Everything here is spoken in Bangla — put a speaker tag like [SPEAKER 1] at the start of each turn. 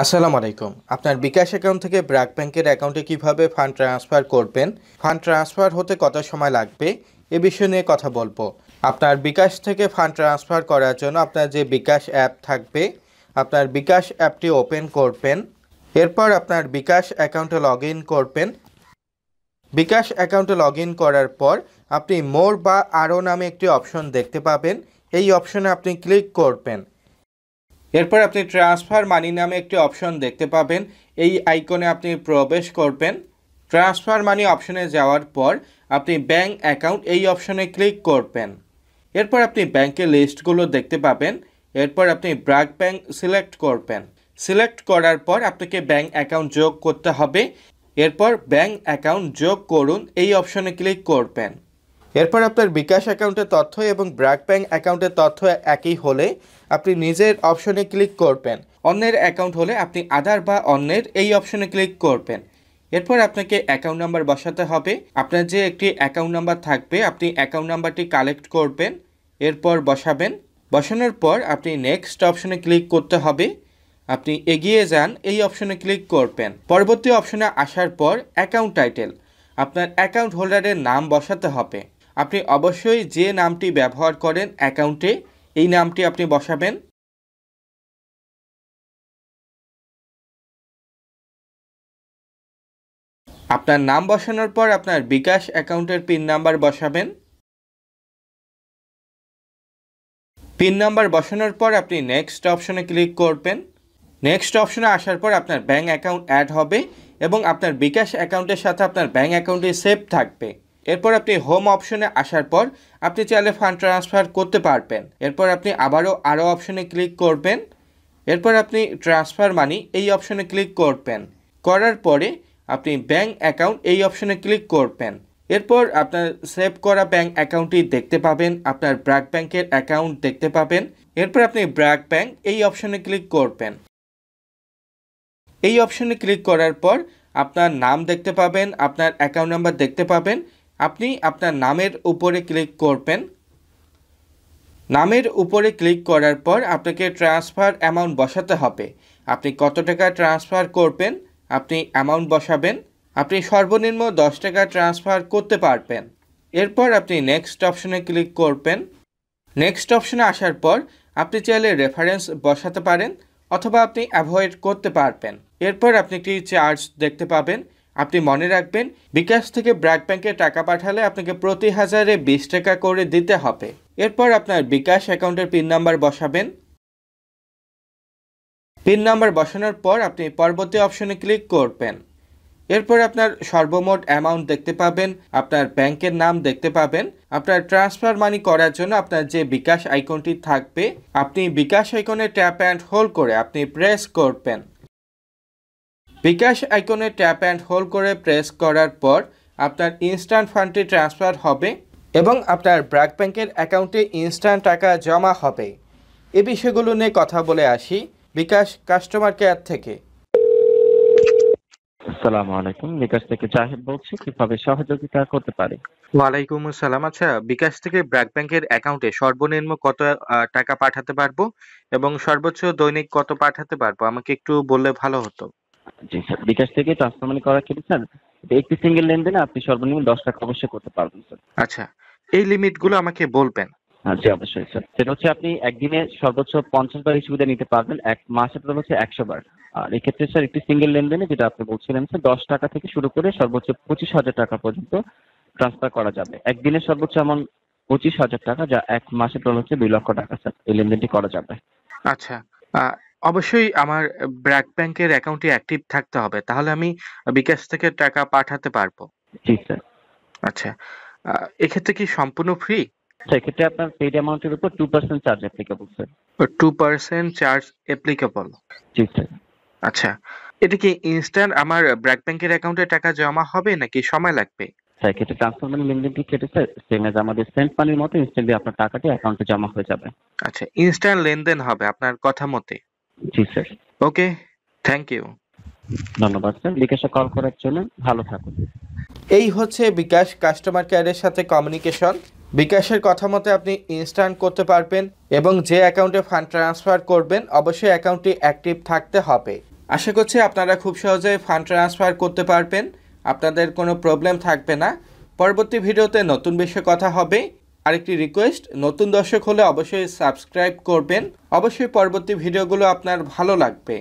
[SPEAKER 1] আসসালামু আলাইকুম আপনার বিকাশ অ্যাকাউন্ট থেকে ব্র্যাক ব্যাংকের অ্যাকাউন্টে কিভাবে ফান্ড ট্রান্সফার করবেন ফান্ড ট্রান্সফার হতে কত সময় লাগবে এ বিষয় নিয়ে কথা বলবো আপনার বিকাশ থেকে ফান্ড ট্রান্সফার করার জন্য আপনার যে বিকাশ অ্যাপ থাকবে আপনার বিকাশ অ্যাপটি ওপেন করবেন এরপর আপনার বিকাশ অ্যাকাউন্টে লগ ইন করবেন বিকাশ অ্যাকাউন্টে লগ ইন করার পর আপনি মোর বা আরও নামে একটি অপশন দেখতে পাবেন এই অপশনে আপনি ক্লিক করবেন এরপর আপনি ট্রান্সফার মানি নামে একটি অপশন দেখতে পাবেন এই আইকনে আপনি প্রবেশ করবেন ট্রান্সফার মানি অপশনে যাওয়ার পর আপনি ব্যাঙ্ক অ্যাকাউন্ট এই অপশনে ক্লিক করবেন এরপর আপনি ব্যাংকের লিস্টগুলো দেখতে পাবেন এরপর আপনি ব্রাক ব্যাঙ্ক সিলেক্ট করবেন সিলেক্ট করার পর আপনাকে ব্যাঙ্ক অ্যাকাউন্ট যোগ করতে হবে এরপর ব্যাঙ্ক অ্যাকাউন্ট যোগ করুন এই অপশনে ক্লিক করবেন এরপর আপনার বিকাশ অ্যাকাউন্টের তথ্য এবং ব্র্যাক ব্যাঙ্ক অ্যাকাউন্টের তথ্য একই হলে আপনি নিজের অপশনে ক্লিক করবেন অন্যের অ্যাকাউন্ট হলে আপনি আধার বা অন্যের এই অপশনে ক্লিক করবেন এরপর আপনাকে অ্যাকাউন্ট নাম্বার বসাতে হবে আপনার যে একটি অ্যাকাউন্ট নাম্বার থাকবে আপনি অ্যাকাউন্ট নাম্বারটি কালেক্ট করবেন এরপর বসাবেন বসানোর পর আপনি নেক্সট অপশনে ক্লিক করতে হবে আপনি এগিয়ে যান এই অপশনে ক্লিক করবেন পরবর্তী অপশনে আসার পর অ্যাকাউন্ট টাইটেল আপনার অ্যাকাউন্ট হোল্ডারের নাম বসাতে হবে আপনি অবশ্যই যে নামটি ব্যবহার করেন অ্যাকাউন্টে এই নামটি আপনি বসাবেন আপনার নাম বসানোর পর আপনার বিকাশ অ্যাকাউন্টের পিন নাম্বার বসাবেন পিন নাম্বার বসানোর পর আপনি নেক্সট অপশনে ক্লিক করবেন নেক্সট অপশনে আসার পর আপনার ব্যাঙ্ক অ্যাকাউন্ট অ্যাড হবে এবং আপনার বিকাশ অ্যাকাউন্টের সাথে আপনার ব্যাঙ্ক অ্যাকাউন্টে সেভ থাকবে এরপর আপনি হোম অপশনে আসার পর আপনি চাইলে ফান্ড ট্রান্সফার করতে পারবেন এরপর আপনি আবারও আরও অপশনে ক্লিক করবেন এরপর আপনি ট্রান্সফার মানি এই অপশনে ক্লিক করবেন করার পরে আপনি ব্যাঙ্ক অ্যাকাউন্ট এই অপশনে ক্লিক করবেন এরপর আপনার সেভ করা ব্যাঙ্ক অ্যাকাউন্টটি দেখতে পাবেন আপনার ব্র্যাক ব্যাংকের অ্যাকাউন্ট দেখতে পাবেন এরপর আপনি ব্র্যাক ব্যাঙ্ক এই অপশনে ক্লিক করবেন এই অপশনে ক্লিক করার পর আপনার নাম দেখতে পাবেন আপনার অ্যাকাউন্ট নাম্বার দেখতে পাবেন আপনি আপনার নামের উপরে ক্লিক করবেন নামের উপরে ক্লিক করার পর আপনাকে ট্রান্সফার অ্যামাউন্ট বসাতে হবে আপনি কত টাকা ট্রান্সফার করবেন আপনি অ্যামাউন্ট বসাবেন আপনি সর্বনিম্ন দশ টাকা ট্রান্সফার করতে পারবেন এরপর আপনি নেক্সট অপশনে ক্লিক করবেন নেক্সট অপশনে আসার পর আপনি চাইলে রেফারেন্স বসাতে পারেন অথবা আপনি অ্যাভয়েড করতে পারবেন এরপর আপনি একটি চার্জ দেখতে পাবেন আপনি মনে রাখবেন বিকাশ থেকে ব্র্যাক ব্যাংকে টাকা পাঠালে আপনাকে প্রতি হাজারে বিশ টাকা করে দিতে হবে এরপর আপনার বিকাশ অ্যাকাউন্টের পিন নাম্বার বসাবেন পিন নাম্বার বসানোর পর আপনি পরবর্তী অপশনে ক্লিক করবেন এরপর আপনার সর্বমোট অ্যামাউন্ট দেখতে পাবেন আপনার ব্যাংকের নাম দেখতে পাবেন আপনার ট্রান্সফার মানি করার জন্য আপনার যে বিকাশ আইকনটি থাকবে আপনি বিকাশ আইকনে ট্যাপ অ্যান্ড হোল্ড করে আপনি প্রেস করবেন বিকাশ আইকনে ট্যাপ অ্যান্ড হোল্ড করে প্রেস করার পর আপনার ইনস্ট্যান্ট ফান্ডটি ট্রান্সফার হবে এবং আপনার ব্র্যাক ব্যাংকের অ্যাকাউন্টে ইনস্ট্যান্ট টাকা জমা হবে এ বিষয়গুলো নিয়ে কথা বলে আসি বিকাশ কাস্টমার কেয়ার থেকে
[SPEAKER 2] আসসালামু আলাইকুম বিকাশ থেকে জাহিদ বলছি কিভাবে সহযোগিতা করতে পারি
[SPEAKER 1] ওয়ালাইকুম আসসালাম আচ্ছা বিকাশ থেকে ব্র্যাক ব্যাংকের অ্যাকাউন্টে সর্বনিম্ন কত টাকা পাঠাতে পারবো এবং সর্বোচ্চ দৈনিক কত পাঠাতে পারবো আমাকে একটু বললে ভালো হতো
[SPEAKER 2] জি স্যার বিকাশ থেকে ট্রান্সফার মানি করার ক্ষেত্রে স্যার একটি সিঙ্গেল লেনদেনে আপনি সর্বনিম্ন দশ টাকা অবশ্যই করতে পারবেন স্যার
[SPEAKER 1] আচ্ছা এই লিমিটগুলো আমাকে বলবেন হ্যাঁ, জি অবশ্যই
[SPEAKER 2] স্যার সেটা হচ্ছে আপনি একদিনে সর্বোচ্চ পঞ্চাশ বার এই সুবিধা নিতে পারবেন এক মাসে টোটাল হচ্ছে একশো বার আর এক্ষেত্রে স্যার একটি সিঙ্গেল লেনদেনে যেটা আপনি বলছিলেন স্যার দশ টাকা থেকে শুরু করে সর্বোচ্চ পঁচিশ হাজার টাকা পর্যন্ত ট্রান্সফার করা যাবে একদিনে সর্বোচ্চ এমন পঁচিশ হাজার টাকা যা এক মাসে টোটাল হচ্ছে দুই লক্ষ টাকা স্যার এই লেনদেনটি করা যাবে
[SPEAKER 1] আচ্ছা অবশ্যই আমার ব্র্যাক ব্যাংকের অ্যাকাউন্টে অ্যাক্টিভ থাকতে হবে তাহলে আমি বিকাশ থেকে টাকা পাঠাতে পারবো জি স্যার আচ্ছা এক্ষেত্রে কি সম্পূর্ণ ফ্রি সেক্ষেত্রে আপনার পেইড অ্যামাউন্টের উপর two percent charge applicable sir two percent charge applicable জি স্যার আচ্ছা এটা কি ইনস্ট্যান্ট আমার ব্র্যাক ব্যাংকের অ্যাকাউন্টে টাকা জমা হবে নাকি সময় লাগবে
[SPEAKER 2] সেক্ষেত্রে ট্রান্সফার মানি কি ক্ষেত্রে স্যার সেম এজ আমাদের সেন্ট মানির মতো ইনস্ট্যান্টলি আপনার টাকাটি অ্যাকাউন্টে জমা
[SPEAKER 1] হয়ে যাবে আচ্ছা ইনস্ট্যান্ট লেনদেন হবে আপনার কথা মতে জি স্যার ওকে থ্যাংক ইউ
[SPEAKER 2] ধন্যবাদ স্যার বিকাশে কল করার জন্য
[SPEAKER 1] ভালো থাকুন এই হচ্ছে বিকাশ কাস্টমার কেয়ারের সাথে কমিউনিকেশন বিকাশের কথা মতে আপনি ইনস্ট্যান্ট করতে পারবেন এবং যে অ্যাকাউন্টে ফান্ড ট্রান্সফার করবেন অবশ্যই অ্যাকাউন্টটি অ্যাক্টিভ থাকতে হবে আশা করছি আপনারা খুব সহজে ফান্ড ট্রান্সফার করতে পারবেন আপনাদের কোনো প্রবলেম থাকবে না পরবর্তী ভিডিওতে নতুন বিষয়ে কথা হবে আরেকটি রিকোয়েস্ট নতুন দর্শক হলে অবশ্যই সাবস্ক্রাইব করবেন অবশ্যই পরবর্তী ভিডিওগুলো আপনার ভালো লাগবে